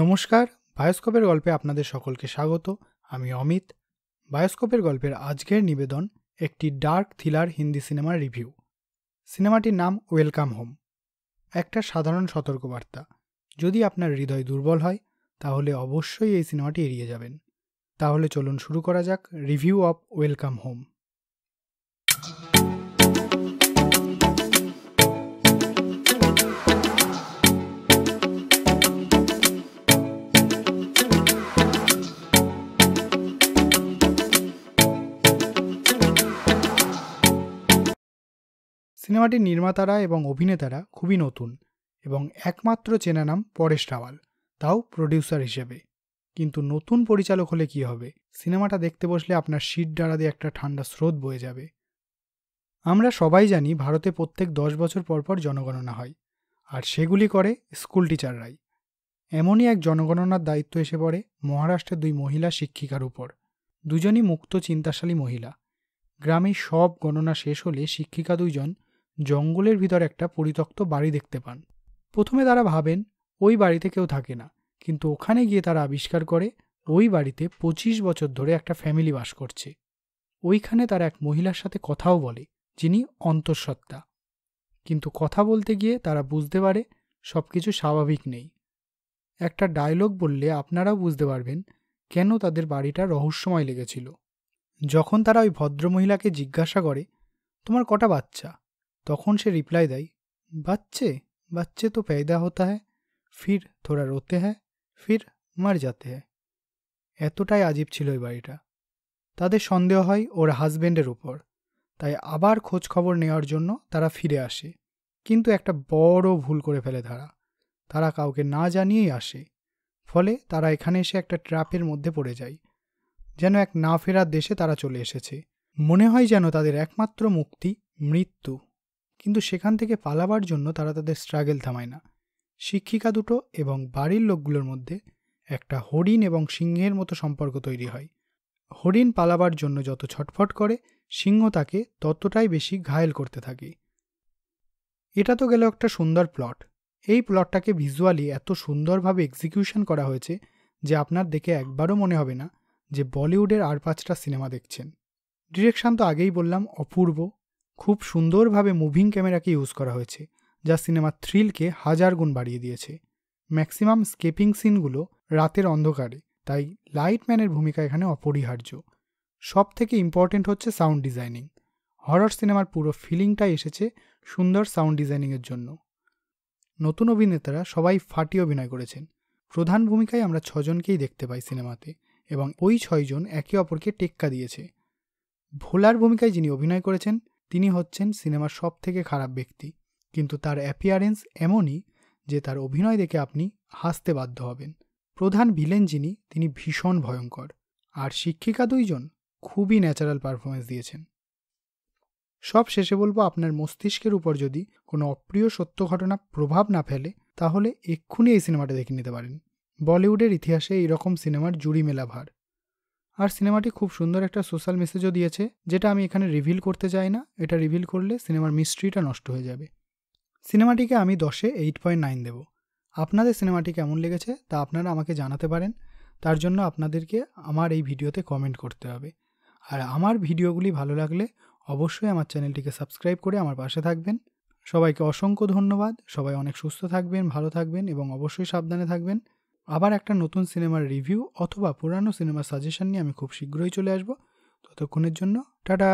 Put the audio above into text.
নমস্কার বায়োস্কোপের গল্পে আপনাদের সকলকে স্বাগত আমি অমিত বায়োস্কোপের গল্পের আজকের নিবেদন একটি ডার্ক থ্রিলার হিন্দি সিনেমার রিভিউ সিনেমাটির নাম ওয়েলকাম হোম একটা সাধারণ সতর্কবার্তা যদি আপনার হৃদয় দুর্বল হয় তাহলে অবশ্যই এই সিনেমাটি এড়িয়ে যাবেন তাহলে চলুন শুরু করা যাক রিভিউ অফ ওয়েলকাম হোম সিনেমাটির নির্মাতারা এবং অভিনেতারা খুবই নতুন এবং একমাত্র চেনা নাম পরেশ রাওয়াল তাও প্রডিউসার হিসেবে কিন্তু নতুন পরিচালক হলে কি হবে সিনেমাটা দেখতে বসলে আপনার শীত ডাড়া দিয়ে একটা ঠান্ডা স্রোত বয়ে যাবে আমরা সবাই জানি ভারতে প্রত্যেক দশ বছর পর পর জনগণনা হয় আর সেগুলি করে স্কুল টিচাররাই এমনই এক জনগণনার দায়িত্ব এসে পড়ে মহারাষ্ট্রের দুই মহিলা শিক্ষিকার উপর দুজনই মুক্ত চিন্তাশালী মহিলা গ্রামে সব গণনা শেষ হলে শিক্ষিকা দুইজন জঙ্গলের ভিতর একটা পরিত্যক্ত বাড়ি দেখতে পান প্রথমে তারা ভাবেন ওই বাড়িতে কেউ থাকে না কিন্তু ওখানে গিয়ে তারা আবিষ্কার করে ওই বাড়িতে পঁচিশ বছর ধরে একটা ফ্যামিলি বাস করছে ওইখানে তারা এক মহিলার সাথে কথাও বলে যিনি অন্তঃসত্ত্বা কিন্তু কথা বলতে গিয়ে তারা বুঝতে পারে সব কিছু স্বাভাবিক নেই একটা ডায়লগ বললে আপনারাও বুঝতে পারবেন কেন তাদের বাড়িটা রহস্যময় লেগেছিল যখন তারা ওই ভদ্রমহিলাকে জিজ্ঞাসা করে তোমার কটা বাচ্চা তখন সে রিপ্লাই দেয় বাচ্চে বাচ্চে তো पैदा होता হ্যাঁ ফির थोड़ा রোতে হ্যাঁ ফির মার যাতে হ্যায় এতটাই আজীব ছিল ওই বাড়িটা তাদের সন্দেহ হয় ওর হাজব্যান্ডের উপর তাই আবার খোঁজ খবর নেওয়ার জন্য তারা ফিরে আসে কিন্তু একটা বড় ভুল করে ফেলে তারা তারা কাউকে না জানিয়েই আসে ফলে তারা এখানে এসে একটা ট্র্যাপের মধ্যে পড়ে যায় যেন এক না ফেরার দেশে তারা চলে এসেছে মনে হয় যেন তাদের একমাত্র মুক্তি মৃত্যু কিন্তু সেখান থেকে পালাবার জন্য তারা তাদের স্ট্রাগেল থামায় না শিক্ষিকা দুটো এবং বাড়ির লোকগুলোর মধ্যে একটা হরিণ এবং সিংহের মতো সম্পর্ক তৈরি হয় হরিণ পালাবার জন্য যত ছটফট করে সিংহ তাকে ততটাই বেশি ঘায়েল করতে থাকে এটা তো গেল একটা সুন্দর প্লট এই প্লটটাকে ভিজুয়ালি এত সুন্দরভাবে এক্সিকিউশন করা হয়েছে যে আপনার দেখে একবারও মনে হবে না যে বলিউডের আর পাঁচটা সিনেমা দেখছেন ডিরেকশান তো আগেই বললাম অপূর্ব খুব সুন্দরভাবে মুভিং ক্যামেরাকে ইউজ করা হয়েছে যা সিনেমার থ্রিলকে হাজার গুণ বাড়িয়ে দিয়েছে ম্যাক্সিমাম স্কেপিং সিনগুলো রাতের অন্ধকারে তাই লাইটম্যানের ভূমিকা এখানে অপরিহার্য সব থেকে ইম্পর্টেন্ট হচ্ছে সাউন্ড ডিজাইনিং হরর সিনেমার পুরো ফিলিংটাই এসেছে সুন্দর সাউন্ড ডিজাইনিংয়ের জন্য নতুন অভিনেতারা সবাই ফাটিয়ে অভিনয় করেছেন প্রধান ভূমিকায় আমরা ছজনকেই দেখতে পাই সিনেমাতে এবং ওই ছয়জন একে অপরকে টেক্কা দিয়েছে ভোলার ভূমিকায় যিনি অভিনয় করেছেন তিনি হচ্ছেন সিনেমার সব থেকে খারাপ ব্যক্তি কিন্তু তার অ্যাপিয়ারেন্স এমনই যে তার অভিনয় দেখে আপনি হাসতে বাধ্য হবেন প্রধান ভিলেন যিনি তিনি ভীষণ ভয়ঙ্কর আর শিক্ষিকা দুইজন খুবই ন্যাচারাল পারফরমেন্স দিয়েছেন সব শেষে বলবো আপনার মস্তিষ্কের উপর যদি কোনো অপ্রিয় সত্য ঘটনা প্রভাব না ফেলে তাহলে এক্ষুনি এই সিনেমাটা দেখে নিতে পারেন বলিউডের ইতিহাসে এইরকম সিনেমার জুড়ি মেলা ভার আর সিনেমাটি খুব সুন্দর একটা সোশ্যাল মেসেজও দিয়েছে যেটা আমি এখানে রিভিল করতে চাই না এটা রিভিল করলে সিনেমার মিস্ট্রিটা নষ্ট হয়ে যাবে সিনেমাটিকে আমি দশে এইট পয়েন্ট নাইন দেবো আপনাদের সিনেমাটি কেমন লেগেছে তা আপনারা আমাকে জানাতে পারেন তার জন্য আপনাদেরকে আমার এই ভিডিওতে কমেন্ট করতে হবে আর আমার ভিডিওগুলি ভালো লাগলে অবশ্যই আমার চ্যানেলটিকে সাবস্ক্রাইব করে আমার পাশে থাকবেন সবাইকে অসংখ্য ধন্যবাদ সবাই অনেক সুস্থ থাকবেন ভালো থাকবেন এবং অবশ্যই সাবধানে থাকবেন আবার একটা নতুন সিনেমার রিভিউ অথবা পুরানো সিনেমার সাজেশন নিয়ে আমি খুব শীঘ্রই চলে আসবো ততক্ষণের জন্য টাটা